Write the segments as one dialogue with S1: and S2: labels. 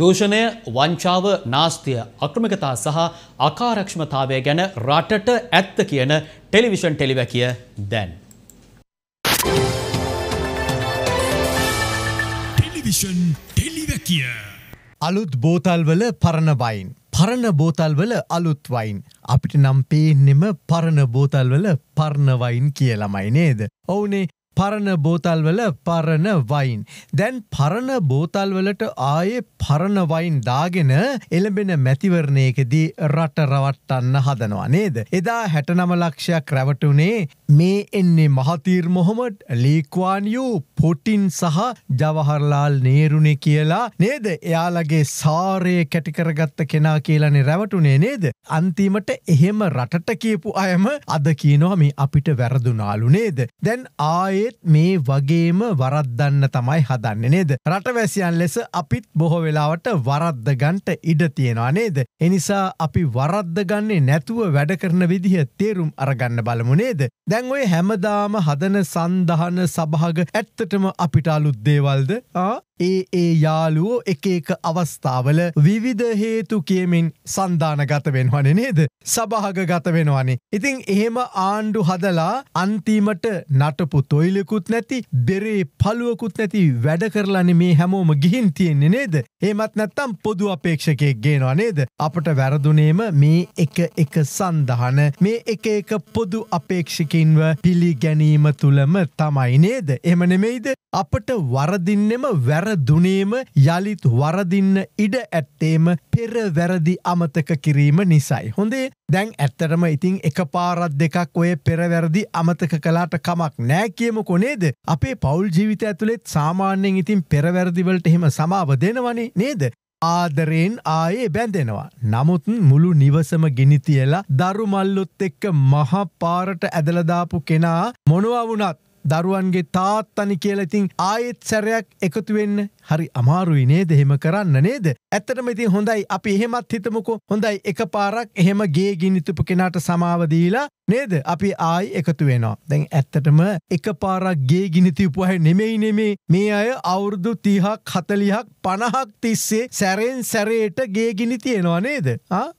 S1: දූෂණය වංචාව නාස්තිය අක්‍රමිකතා සහ අකාරක්ෂමතාවය ගැන රටට ඇත්ත කියන ටෙලිවිෂන් ටෙලිවැකිය දැන්. ටෙලිවිෂන් ටෙලිවැකිය අලුත් බෝතල්වල පරණ වයින්. පරණ බෝතල්වල අලුත් වයින්. අපිට නම් පේන්නෙම පරණ බෝතල්වල පරණවයින් කියලමයි නේද. ඔවුනේ පරණ බෝතල්වල පරණ වයින්. දැන් පරණ බෝතල්වලට ආයේ පරණ වයින් දාගෙන එළඹෙන මැතිවරණයකදී රට රවට්ටන්න හදනවා නේද. එදා හැටනම ලක්ෂයක් රැවටුනේ මේ එන්නේ මහතීර් මොහොමට ලීක්වාන්යූ පොටින් සහ ජවහරලාල් නේරුණෙ කියලා නේද එයාලගේ සාරය කැටිකරගත්ත කෙනා කියලනේ රැවටුනේ නේද. අන්තිමට එහෙම රටට කියපු අයම අද කියනවා මේ අපිට වැරදුනාලු නේද. දැන් ආයේ ඒත් මේ වගේම වරද්දන්න තමයි හදන්න නේද. රටවැසියන් ලෙස අපිත් බොහෝ වෙලාවට වරද්දගන්ට ඉඩ තියෙනවා නේද. එනිසා අපි වරද්දගන්නේ නැතුව වැඩ කරන විදිහ තේරුම් අරගන්න බලමු නේද. දැන් ඔය හැමදාම හදන සන්දහන සභාග ඇත්තටම අපිට අලුත් දේවල්ද ඒ ඒ යාලුවෝ එක එක අවස්ථාවල විවිධ හේතු කියමින් සන්ධානගත වෙනවන නේද සභහග ගත වෙනවානේ. ඉතිං එහෙම ආණ්ඩු හදලා අන්තිමට නටපු තොයිලෙකුත් නැති බෙරේ පළුවකුත් නැති වැඩ කරලන මේ හැමෝම ගිහින් තියෙන්නේ නේද. ඒමත් නැත්තම් පොදු අපේක්ෂකයක් ගේනවා නේද. අපට වැරදුනේම මේ එක එක සඳහන මේ එක එක පොදු අපේක්ෂිකින්ව පිළිගැනීම තුළම තමයි නේද. එමනෙමෙයිද අපට වරදින්නෙම වැර වැරදුනේම යළිත් වරදින්න ඉඩ ඇත්තේම පෙරවැරදි අමතක කිරීම නිසයි. හොඳේ දැන් ඇත්තටම ඉතිං එක පාරත් දෙකක් ඔය පෙරවැරදි අමතක කලාට කමක් නෑ කියම කොනේද අපේ පවුල් ජීවිත ඇතුළෙත් සාමාන්‍යෙන් ඉතින් පෙරවැරදිවලට එහෙම සමාව දෙනවනේ නේද. ආදරයෙන් ආයේ බැඳෙනවා. නමුත් මුළු නිවසම ගිනිතියලා දරුමල්ලොත් එක්ක මහපාරට ඇදලදාපු කෙනා මොනවා වුනත් දරුවන්ගේ තාත්තනි කියලතින් ආයෙත් සැරයක් එකතුවෙන්න හරි අමාරුයි නේද එහෙම කරන්න නේද. ඇත්තටම ඉතින් හොඳයි අපි එහෙමත් හිතමුකෝ හොඳයි එක පාරක් එහෙම ගේ ගිනිතුපු කෙනාට සමාවදීලා නේද අපි ආයි එකතු වෙනවා. දැන් ඇත්තටම එක පාරක් ගේ ගිනිතිපු අය නෙමෙයි නෙමේ මේ අය අවුරුදු තිහක් හතලිහක් පණහක් තිස්සේ සැරෙන් සැරේට ගේ ගිනි තියෙනවා නේද.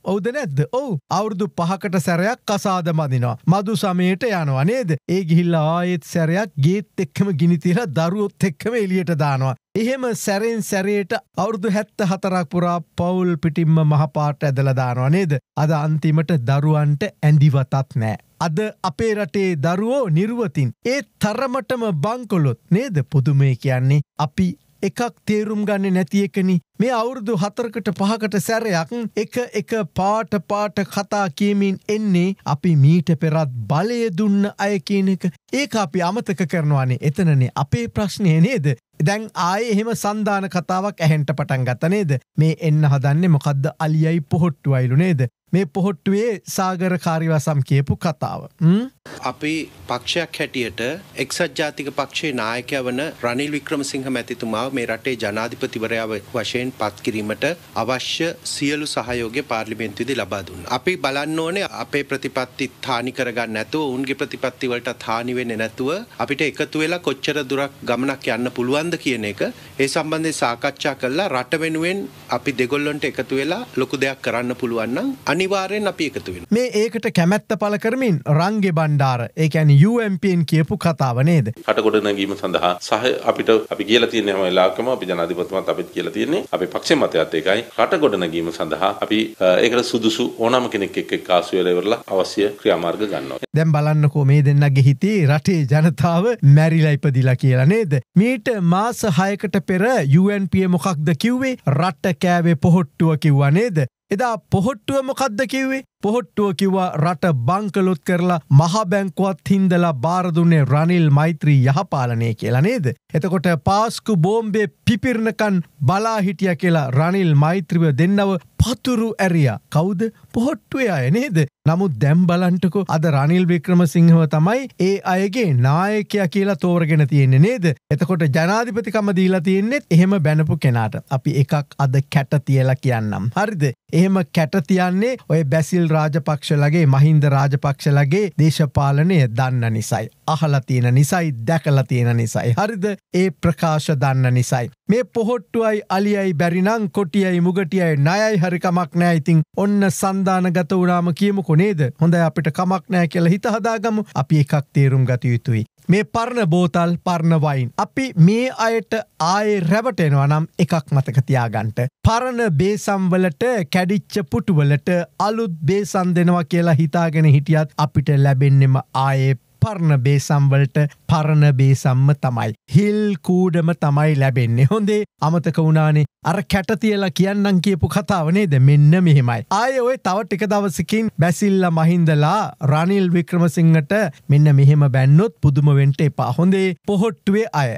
S1: ඔවුද නැද්ද ඔවු අවුරුදු පහකට සැරයක් කසාද මදිනවා. මදු සමයට යනවා නේද. ඒ ගිහිල්ලා ආයෙත් සැරයක් සමහරයක් ගේත් එක්කම ගිනිතිර දරුවොත් එක්කම එලියට දානවා. එහෙම සැරෙන් සැරයට අවුරුදු හැත්ත හතරක් පුරා පවුල් පිටිම්ම මහපාට ඇදලදානවා නේද. අද අන්තිමට දරුවන්ට ඇඳිවතත් නෑ. අද අපේ රටේ දරුවෝ නිරුවතින්. ඒ තරමටම බංකොලොත් නේද පුදුමේ කියන්නේ අපි එකක් තේරුම් ගන්න නැති එකනි මේ අවුරුදු හතරකට පහකට සැරයක් එක එක පාට පාට කතා කියමින් එන්නේ අපි මීට පෙරත් බලය දුන්න අය කියන එක ඒක අපි අමතක කරනවානේ එතනනේ අපේ ප්‍රශ්නය නේද දැන් ආය එහෙම සන්ධාන කතාවක් ඇහෙන්ට පටන් ගතනේද මේ එන්න හදන්නේ මොකක්ද අලියයි පොහොට්ටු අයිලු නේද මේ පොහොට්ටුවේ සාගරකාරිවසම් කියපු කතාව. අපි පක්ෂයක් හැටියට එක්සත් ජාතික පක්ෂේ නායකය වන රනිල් වික්‍රමසිංහ මැතිතුමාව මේ රටේ ජනාධිපතිවරයා වශයෙන් පත්කිරීමට අවශ්‍ය සියලු සහයෝගය පාර්ලිමෙන්තුවිදි ලබා දුන්න. අපි බලන්න ඕනේ අපේ ප්‍රතිපත්ති තානි කරගන්න නැතුව උන්ගේ ප්‍රතිපත්තිවලට තානි වෙන්නේ නැතුව අපිට එකතු වෙලා කොච්චර දුරක් ගමනක් යන්න පුළුවන් කොහොමන්ද කියන එක ඒ සම්බන්ධය සාකච්ඡා කරලා රට වෙනුවෙන් අපි දෙගොල්ලොන්ට එකතු වෙලා ලොකු දෙයක් කරන්න පුළුවන්නම් අනිවාරයෙන් අපි එකතු වෙන මේ ඒකට කැමැත්ත පල කරමින් රංගෙ බණ්ඩාර ඒකැන් UMPන් කියපු කතාව නේද හටකොට නැගීම සඳහා සහ අපිට අපි කියලා තියන්නේ වෙලාකම අපි ජනාධිපතිමත් අපිත් කියලා තියන්නේ අපි පක්ෂ මතයත් ඒකයි රට ගොඩනැගීම සඳහා අපි ඒකට සුදුසු ඕනම කෙනෙක් එක් කාසු වෙලවරලා අවශ්‍ය ක්‍රියාමාර්ග ගන්නවා දැම් බලන්නකෝ මේ දෙන්නගේ හිතේ රටේ ජනතාව මැරිලයිපදිලා කියලා නේද මීට මා මාස හයකට පෙර UNP මොකක්ද කිව්වේ රට්ට කෑවේ පොහොට්ටුව කිව්වනේද. එදා පොහොට්ටුව මොකක්ද කිව්වේ පොහොට්ටුව කිව්වා රට බංකලොත් කරලා මහබැංකුවත් හින්දලා බාරදුන්නේ රනිල් මෛත්‍රී යහපාලනය කියලා නේද. එතකොට පාස්කු බෝම්බේ පිපිරණකන් බලාහිටිය කියලා රනිල් මෛත්‍රව දෙන්නව පතුරු ඇරයා කවුද පොහොට්ටුවේ අය නේද. නමුත් දැම්බලන්ටකු අද රනිල් වික්‍රම සිංහව තමයි ඒ අයගේ නායකය කියලා තෝරගෙන තියෙන්නේ නේද. එතකොට ජනාධිපතිකම දීලා තියෙන්නේෙත් එහෙම බැනපු කෙනාට. අපි එකක් අද කැට තියලා කියන්නම්. හරිද. එහෙම කැටතියන්නේ ඔය බැසිල් රනිල් රාජපක්ෂලගේ මහින්ද රාජපක්ෂලගේ දේශපාලනය දන්න නිසයි. අහලතියන නිසයි දැකලතියන නිසයි. හරිද ඒ ප්‍රකාශ දන්න නිසයි. මේ පොහොට්ටුවයි අලියයි බැරිනං කොටියයි මුගටියයි නයයි හරිකමක් නෑයිතින් ඔන්න සන්ධානගත වනාම කියමුකො නේද හොඳ අපිට කමක් නෑ කියල හිතහදාගම අපි එකක් තේරුම් ගත යුතුයි. මේ පරණ බෝතල් පරණ වයින්. අපි මේ අයට ආයේ රැවටෙනවා නම් එකක් මතක තියාගන්ට. පරණ බේසම්වලට කැඩිච්ච පුටුවලට අලුත් බේසන් දෙනවා කියලා හිතාගෙන හිටියත් අපිට ලැබෙන්නෙම ආයේ පරණ බේසම්වලට පරණ බේසම්ම තමයි. හිල් කූඩම තමයි ලැබෙන්නේ හොඳේ අමතක වුණානේ අර කැටතියලා කියන්නම් කියපු කතාවනේද මෙන්න මෙහෙමයි. ආය ඔය තව ටික දවසකින් බැසිල්ල මහින්දලා රනිල් වික්‍රමසිංහට මෙන්න මෙහෙම බැන්නොත් පුදුම වෙන්ට එපා හොඳේ පොහොට්ටුවේ අය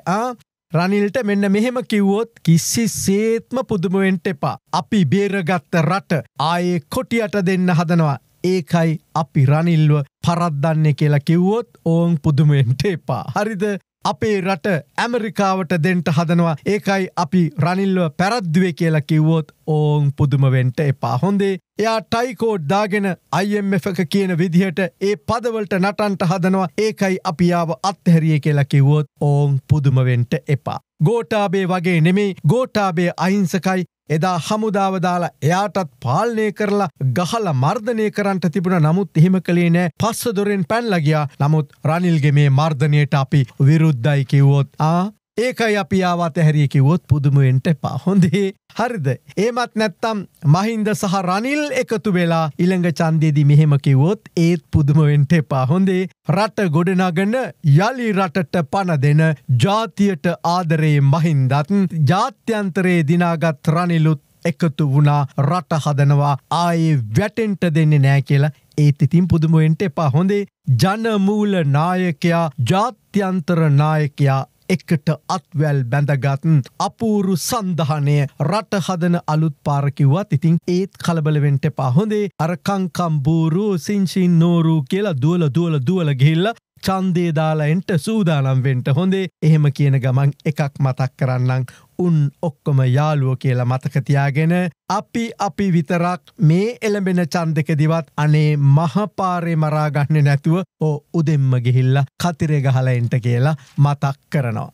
S1: රනිල්ට මෙන්න මෙහෙම කිව්වොත් කිසි සේත්ම පුදුමුවෙන්ට එපා. අපි බේරගත්ත රට ආයේ කොටියට දෙන්න හදනවා. ඒකයි අපි රනිල්ව පරද්දන්නේ කියලා කිව්වොත් ඕන් පුදුමෙන්ට එපා. හරිද අපේ රට ඇමරිකාවට දෙන්ට හදනවා ඒකයි අපි රනිල්ව පැරද්දුවේ කියලා කිව්වොත් ඕන් පුදුමවෙන්ට එපා හොඳේ එයා ටයිකෝඩ් දාගෙන අයිම්F එක කියන විදිහට ඒ පදවලට නටන්ට හදනවා ඒකයි අපියාව අත්හැරිය කියලා කිව්වොත් ඕන් පුදුමවෙන්ට එපා. ගෝටාබේ වගේ නෙමෙයි ගෝටාබේ අහිංසකයි එදා හමුදාවදාලා එයාටත් පාලනය කරලා ගහල මර්ධනය කරන්ට තිබුණ නමුත් එහෙම කළේ නෑ පස්ස දොරෙන් පැන්ලගියා නමුත් රනිල්ගේ මේ මර්ධනයට අපි විරුද්ධයි කිව්වොත් ආ ඒකයි අපි ආවත් ඇහැරිය කිව්වොත් පුදුම වෙන්න එපා. හොඳේ. හරිද? ඒමත් නැත්තම් මහින්ද සහ රනිල් එකතු වෙලා ඊළඟ ඡන්දයේදී මෙහෙම කිව්වොත් ඒත් පුදුම වෙන්න එපා. හොඳේ. රට ගොඩනගන යලි රටට පණ දෙන ජාතියට ආදරේ මහින්දත් ජාත්‍යන්තරයේ දිනාගත් රනිලුත් එකතු වුණා රට හදනවා ආයේ වැටෙන්ට දෙන්නේ නෑ කියලා ඒත් ඉතින් පුදුමුවෙන්ට එපා හොඳේ ජනමූල නායකයා ජාත්‍යන්තර නායකයා එකට අත්වැල් බැඳගත්න් අපූරු සන්දහනය රට හදන අලුත් පාරකිවත් ඉතිං ඒත් කලබලවෙන්ට පහොඳේ අරකංකම් බූරු සිංචින් නෝරු කියලා දුවල දුවල දුවල ගෙල්ල චන්දේ දාලා එන්ට සූදානම්වෙන්ට හොඳේ එහෙම කියන ගමන් එකක් මතක් කරන්නම් උන් ඔක්කොම යාළුව කියලා මතකතියාගෙන අපි අපි විතරක් මේ එළඹෙන චන්දක දිවත් අනේ මහපාරේ මරාගන්න නැතුව ඕ උදෙම්ම ගිහිල්ල කතිරේ ගහලයින්ට කියලා මතක් කරනවා.